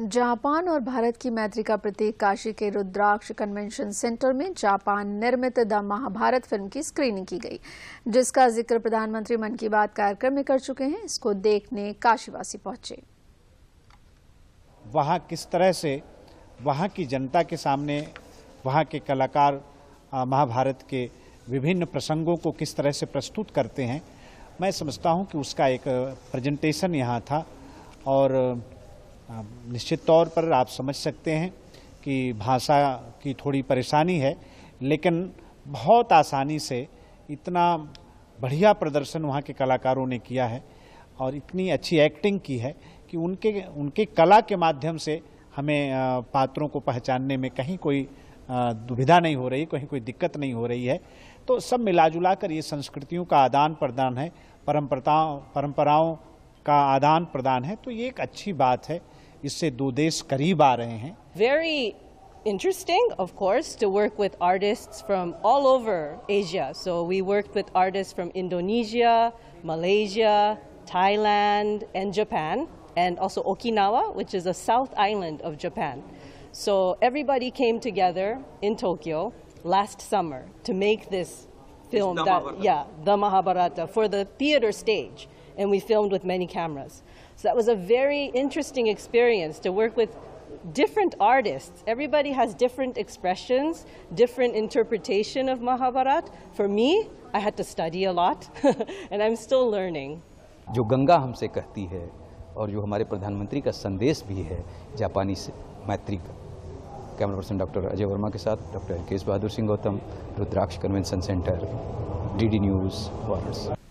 Japan और भारत की मैत्री का प्रतीक काशी के रुद्राक्ष कन्वेंशन सेंटर में जापान निर्मित द महाभारत फिल्म की स्क्रीनिंग की गई जिसका जिक्र प्रधानमंत्री मन की बात कार्यक्रम में कर चुके हैं इसको देखने काशीवासी पहुंचे वहां किस तरह से वहां की जनता के सामने वहां के कलाकार महाभारत के विभिन्न प्रसंगों को किस तरह से प्रस्तुत करते हैं मैं समझता हूँ कि उसका एक प्रेजेंटेशन यहाँ था और निश्चित तौर पर आप समझ सकते हैं कि भाषा की थोड़ी परेशानी है लेकिन बहुत आसानी से इतना बढ़िया प्रदर्शन वहाँ के कलाकारों ने किया है और इतनी अच्छी एक्टिंग की है कि उनके उनके कला के माध्यम से हमें पात्रों को पहचानने में कहीं कोई दुविधा नहीं हो रही कहीं कोई दिक्कत नहीं हो रही है तो सब मिला जुला कर ये संस्कृतियों का आदान प्रदान है परम्पराओं परम्पराओं का आदान प्रदान है तो ये एक अच्छी बात है इससे दो देश करीब आ रहे हैं very interesting, of course, to work with artists from all over Asia. So we worked with artists from Indonesia, Malaysia, Thailand, and Japan, and also Okinawa, which is a south island of Japan. So everybody came together in Tokyo last summer to make this film, that, yeah, the Mahabharata, for the theater stage and we filmed with many cameras. So that was a very interesting experience to work with different artists. Everybody has different expressions, different interpretation of Mahabharat. For me, I had to study a lot, and I'm still learning. जो गंगा हमसे कहती है और जो हमारे प्रधानमंत्री का संदेश भी है जापानी से मैत्री का camera person doctor Ajay Verma के साथ doctor Kesh Bahadur Singh Gautam Rudraksh convention centre D D news वारस